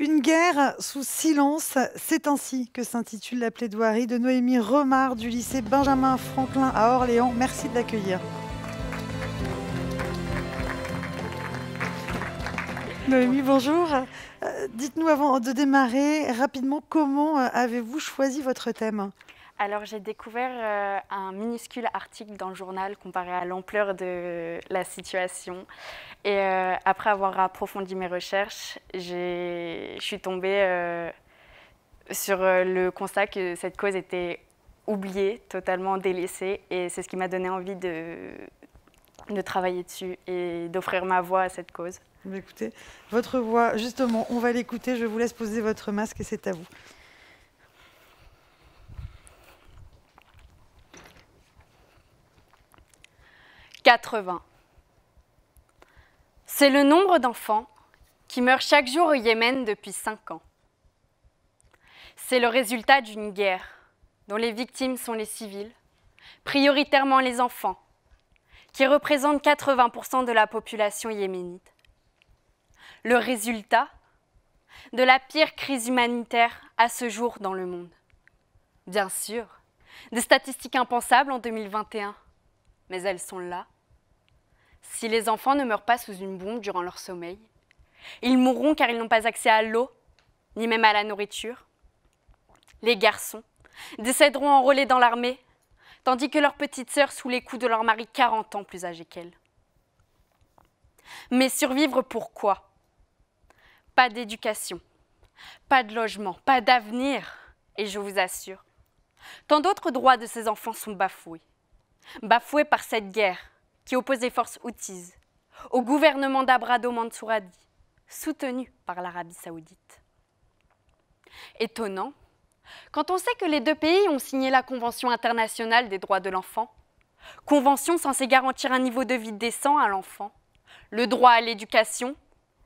Une guerre sous silence, c'est ainsi que s'intitule la plaidoirie de Noémie Remard du lycée Benjamin Franklin à Orléans. Merci de l'accueillir. Noémie, bonjour. Euh, dites-nous avant de démarrer rapidement comment euh, avez-vous choisi votre thème alors j'ai découvert euh, un minuscule article dans le journal comparé à l'ampleur de la situation. Et euh, après avoir approfondi mes recherches, je suis tombée euh, sur le constat que cette cause était oubliée, totalement délaissée. Et c'est ce qui m'a donné envie de, de travailler dessus et d'offrir ma voix à cette cause. Bah, écoutez, votre voix, justement, on va l'écouter. Je vous laisse poser votre masque et c'est à vous. 80. C'est le nombre d'enfants qui meurent chaque jour au Yémen depuis 5 ans. C'est le résultat d'une guerre dont les victimes sont les civils, prioritairement les enfants, qui représentent 80% de la population yéménite. Le résultat de la pire crise humanitaire à ce jour dans le monde. Bien sûr, des statistiques impensables en 2021, mais elles sont là si les enfants ne meurent pas sous une bombe durant leur sommeil, ils mourront car ils n'ont pas accès à l'eau, ni même à la nourriture. Les garçons décéderont enrôlés dans l'armée, tandis que leurs petites sœurs sous les coups de leur mari 40 ans plus âgé qu'elles. Mais survivre pourquoi Pas d'éducation, pas de logement, pas d'avenir, et je vous assure. Tant d'autres droits de ces enfants sont bafoués. Bafoués par cette guerre, qui oppose les forces houthis au gouvernement d'Abrado Mansouradi, soutenu par l'Arabie saoudite. Étonnant, quand on sait que les deux pays ont signé la Convention internationale des droits de l'enfant, convention censée garantir un niveau de vie décent à l'enfant, le droit à l'éducation,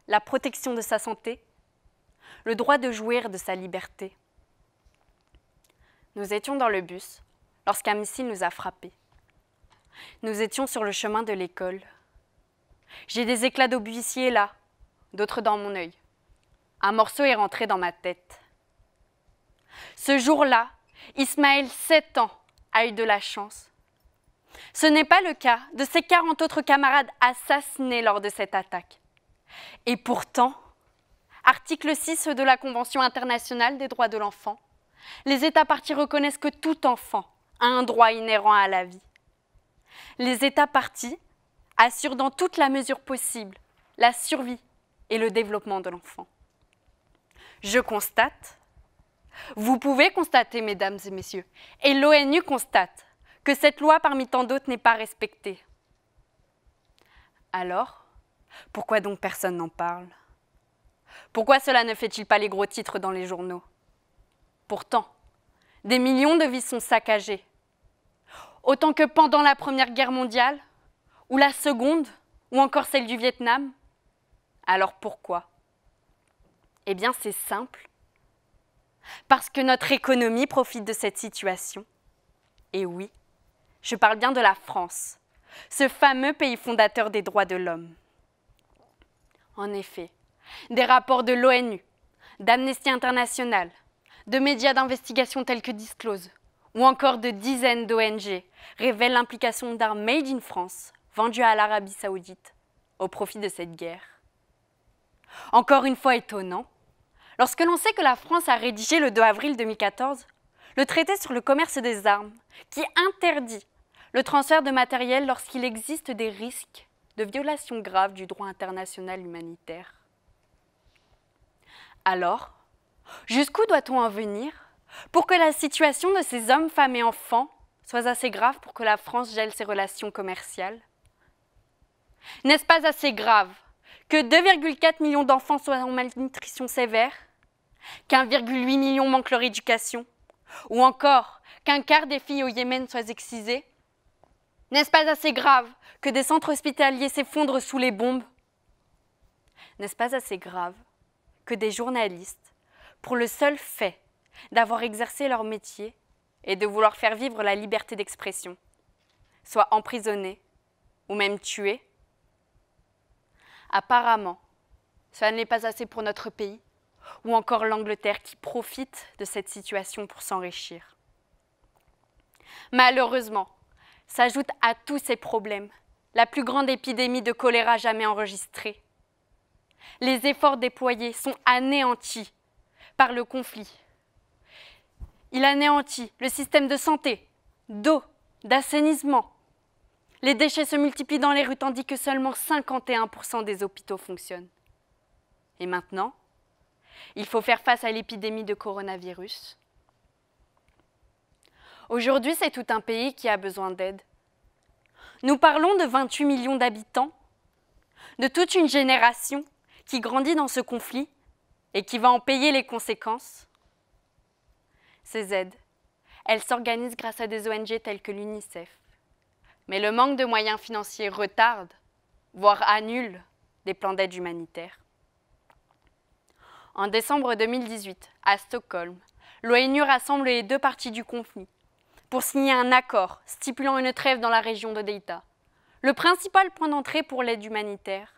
la protection de sa santé, le droit de jouir de sa liberté. Nous étions dans le bus lorsqu'un missile nous a frappés. Nous étions sur le chemin de l'école. J'ai des éclats d'obus ici et là, d'autres dans mon œil. Un morceau est rentré dans ma tête. Ce jour-là, Ismaël, 7 ans, a eu de la chance. Ce n'est pas le cas de ses 40 autres camarades assassinés lors de cette attaque. Et pourtant, article 6 de la Convention internationale des droits de l'enfant, les États partis reconnaissent que tout enfant a un droit inhérent à la vie. Les États partis assurent dans toute la mesure possible la survie et le développement de l'enfant. Je constate, vous pouvez constater, mesdames et messieurs, et l'ONU constate que cette loi parmi tant d'autres n'est pas respectée. Alors, pourquoi donc personne n'en parle Pourquoi cela ne fait-il pas les gros titres dans les journaux Pourtant, des millions de vies sont saccagées, autant que pendant la Première Guerre mondiale, ou la Seconde, ou encore celle du Vietnam Alors pourquoi Eh bien c'est simple. Parce que notre économie profite de cette situation. Et oui, je parle bien de la France, ce fameux pays fondateur des droits de l'homme. En effet, des rapports de l'ONU, d'Amnesty International, de médias d'investigation tels que Disclose, ou encore de dizaines d'ONG révèlent l'implication d'armes made in France vendues à l'Arabie saoudite au profit de cette guerre. Encore une fois étonnant, lorsque l'on sait que la France a rédigé le 2 avril 2014 le traité sur le commerce des armes, qui interdit le transfert de matériel lorsqu'il existe des risques de violations graves du droit international humanitaire. Alors, jusqu'où doit-on en venir pour que la situation de ces hommes, femmes et enfants soit assez grave pour que la France gèle ses relations commerciales N'est-ce pas assez grave que 2,4 millions d'enfants soient en malnutrition sévère, qu'1,8 million manquent leur éducation, ou encore qu'un quart des filles au Yémen soient excisées N'est-ce pas assez grave que des centres hospitaliers s'effondrent sous les bombes N'est-ce pas assez grave que des journalistes, pour le seul fait d'avoir exercé leur métier et de vouloir faire vivre la liberté d'expression, soit emprisonnés ou même tués Apparemment, cela n'est pas assez pour notre pays ou encore l'Angleterre qui profite de cette situation pour s'enrichir. Malheureusement, s'ajoute à tous ces problèmes la plus grande épidémie de choléra jamais enregistrée. Les efforts déployés sont anéantis par le conflit il anéantit le système de santé, d'eau, d'assainissement. Les déchets se multiplient dans les rues tandis que seulement 51% des hôpitaux fonctionnent. Et maintenant, il faut faire face à l'épidémie de coronavirus. Aujourd'hui, c'est tout un pays qui a besoin d'aide. Nous parlons de 28 millions d'habitants, de toute une génération qui grandit dans ce conflit et qui va en payer les conséquences ces aides. Elles s'organisent grâce à des ONG telles que l'UNICEF. Mais le manque de moyens financiers retarde, voire annule, des plans d'aide humanitaire. En décembre 2018, à Stockholm, l'ONU rassemble les deux parties du conflit pour signer un accord stipulant une trêve dans la région de Delta, le principal point d'entrée pour l'aide humanitaire.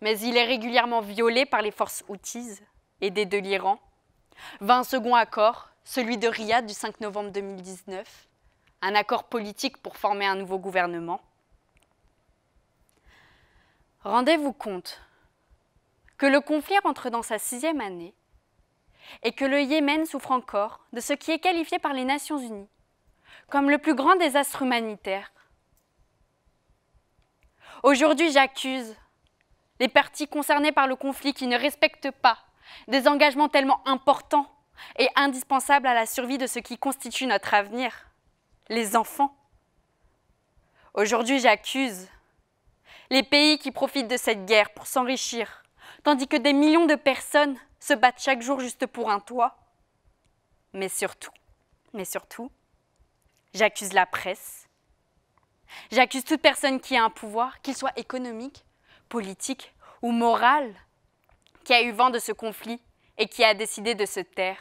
Mais il est régulièrement violé par les forces houthis, et des délirants, 20 second accord, celui de Riyad du 5 novembre 2019, un accord politique pour former un nouveau gouvernement. Rendez-vous compte que le conflit rentre dans sa sixième année et que le Yémen souffre encore de ce qui est qualifié par les Nations Unies comme le plus grand désastre humanitaire. Aujourd'hui, j'accuse les parties concernées par le conflit qui ne respectent pas des engagements tellement importants et indispensables à la survie de ce qui constitue notre avenir, les enfants. Aujourd'hui, j'accuse les pays qui profitent de cette guerre pour s'enrichir, tandis que des millions de personnes se battent chaque jour juste pour un toit. Mais surtout, mais surtout, j'accuse la presse. J'accuse toute personne qui a un pouvoir, qu'il soit économique, politique ou moral, qui a eu vent de ce conflit et qui a décidé de se taire.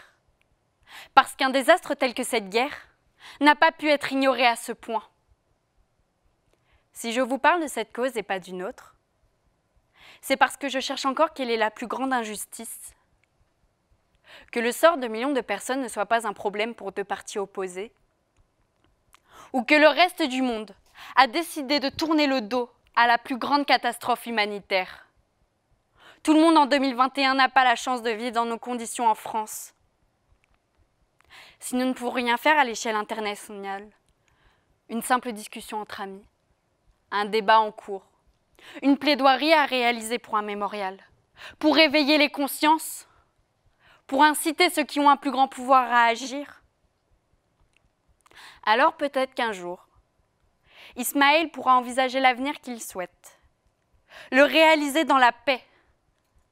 Parce qu'un désastre tel que cette guerre n'a pas pu être ignoré à ce point. Si je vous parle de cette cause et pas d'une autre, c'est parce que je cherche encore quelle est la plus grande injustice. Que le sort de millions de personnes ne soit pas un problème pour deux parties opposées, ou que le reste du monde a décidé de tourner le dos à la plus grande catastrophe humanitaire. Tout le monde en 2021 n'a pas la chance de vivre dans nos conditions en France. Si nous ne pouvons rien faire à l'échelle internationale, une simple discussion entre amis, un débat en cours, une plaidoirie à réaliser pour un mémorial, pour réveiller les consciences, pour inciter ceux qui ont un plus grand pouvoir à agir. Alors peut-être qu'un jour, Ismaël pourra envisager l'avenir qu'il souhaite, le réaliser dans la paix,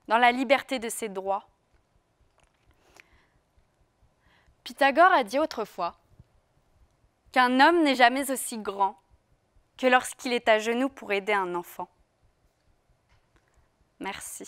dans la liberté de ses droits. Pythagore a dit autrefois qu'un homme n'est jamais aussi grand que lorsqu'il est à genoux pour aider un enfant. Merci.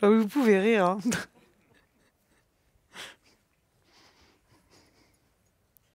Ah vous pouvez rire. Hein.